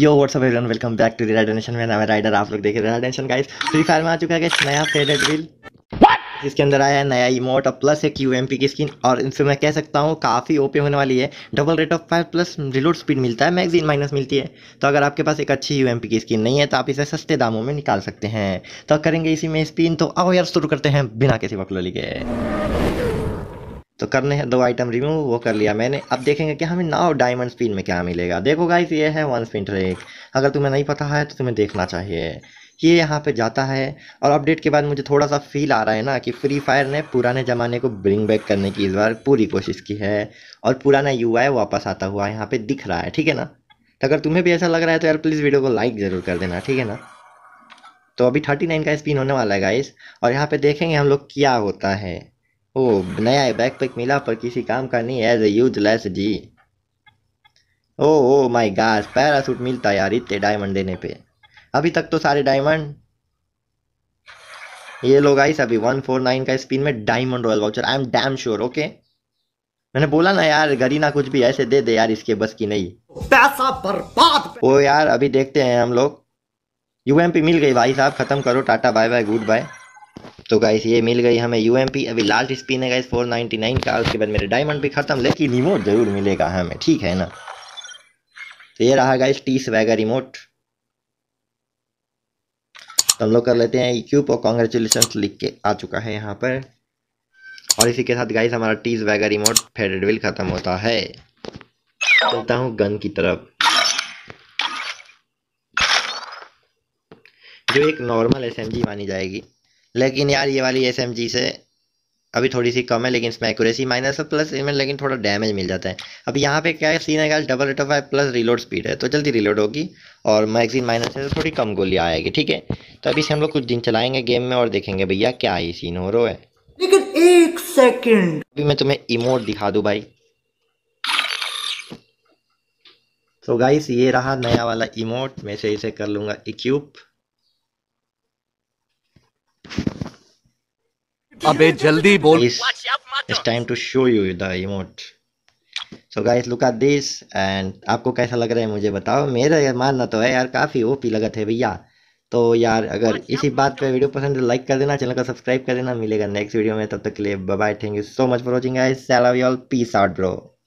yo what's up everyone welcome back to the rider nation में नाम rider आप लोग देख रहे हैं rider nation guys free fire में आ चुका है गाइस नया फेडेड व्हील जिसके अंदर आया है नया इमोट और प्लस है क्यू की स्किन और इनसे मैं कह सकता हूँ काफ़ी ओपी होने वाली है double rate of fire plus reload speed मिलता है मैगजीन माइनस मिलती है तो अगर आपके पास एक अच्छी यू की स्किन नहीं है तो आप इसे सस्ते दामों में निकाल सकते हैं तो करेंगे इसी में स्पिन तो आओ यार शुरू करते हैं बिना किसी वकलोली के तो करने हैं दो आइटम रिमूव वो कर लिया मैंने अब देखेंगे कि हमें नाव डायमंड स्पिन में क्या मिलेगा देखो गाइस ये है वन स्पिन ट्रेक अगर तुम्हें नहीं पता है तो तुम्हें देखना चाहिए ये यहाँ पे जाता है और अपडेट के बाद मुझे थोड़ा सा फील आ रहा है ना कि फ्री फायर ने पुराने ज़माने को ब्रिंग बैक करने की इस बार पूरी कोशिश की है और पुराना यू वापस आता हुआ यहाँ पर दिख रहा है ठीक है ना तो अगर तुम्हें भी ऐसा लग रहा है तो यार प्लीज़ वीडियो को लाइक ज़रूर कर देना ठीक है ना तो अभी थर्टी नाइन का स्पिन होने वाला है गाइस और यहाँ पर देखेंगे हम लोग क्या होता है ओ नया बैकपैक मिला पर किसी काम का नहीं एज ए लेस जी oh oh my god parachute मिलता यार इतने डायमंड देने पे अभी तक तो सारे डायमंड ये लोग आई सभी वन फोर नाइन का स्पिन में diamond royal voucher I am damn sure okay मैंने बोला ना यार गरीना कुछ भी ऐसे दे दे यार इसके बस की नहीं पैसा बर्बाद ओ यार अभी देखते हैं हम लोग यूएमपी मिल गई भाई साहब खत्म करो tata bye bye goodbye तो गाइस ये मिल गई हमें यू अभी लास्ट स्पिन है गाइस 499 का उसके बाद मेरे डायमंड भी खत्म लेकिन रिमोट जरूर मिलेगा हमें ठीक है ना तो ये रहा गाइस टी स्वैगर रिमोट तो हम लोग कर लेते हैं क्यूब और कॉन्ग्रेचुलेशन लिख के आ चुका है यहाँ पर और इसी के साथ गाइस हमारा टी स्वैगर रिमोट फेडरविल खत्म होता है चलता हूँ गन की तरफ जो एक नॉर्मल एस मानी जाएगी लेकिन यार ये वाली एस से अभी थोड़ी सी कम है लेकिन इसमें एक्यूरेसी माइनस है प्लस इसमें लेकिन थोड़ा डैमेज मिल जाता है अब यहाँ पे क्या है सीन है double rate of plus reload speed है तो जल्दी रिलोड होगी और मैगजीन माइनस है तो थोड़ी कम गोली आएगी ठीक है तो अभी से हम लोग कुछ दिन चलाएंगे गेम में और देखेंगे भैया क्या ये सीन हो रहा है लेकिन एक सेकेंड अभी मैं तुम्हें इमोट दिखा दूँ भाई तो गाइस ये रहा नया वाला इमोट मैं से इसे कर लूंगा इक्यूब अबे जल्दी बोल Please, it's time to show you the so guys look at this and आपको कैसा लग रहा है मुझे बताओ मेरा यार मानना तो है यार काफ़ी ओपी लगा थे भैया तो यार अगर इसी बात पे वीडियो पसंद है लाइक कर देना चैनल को सब्सक्राइब कर देना मिलेगा नेक्स्ट वीडियो में तब तक के लिए bye thank you so much for watching guys I love you all peace out bro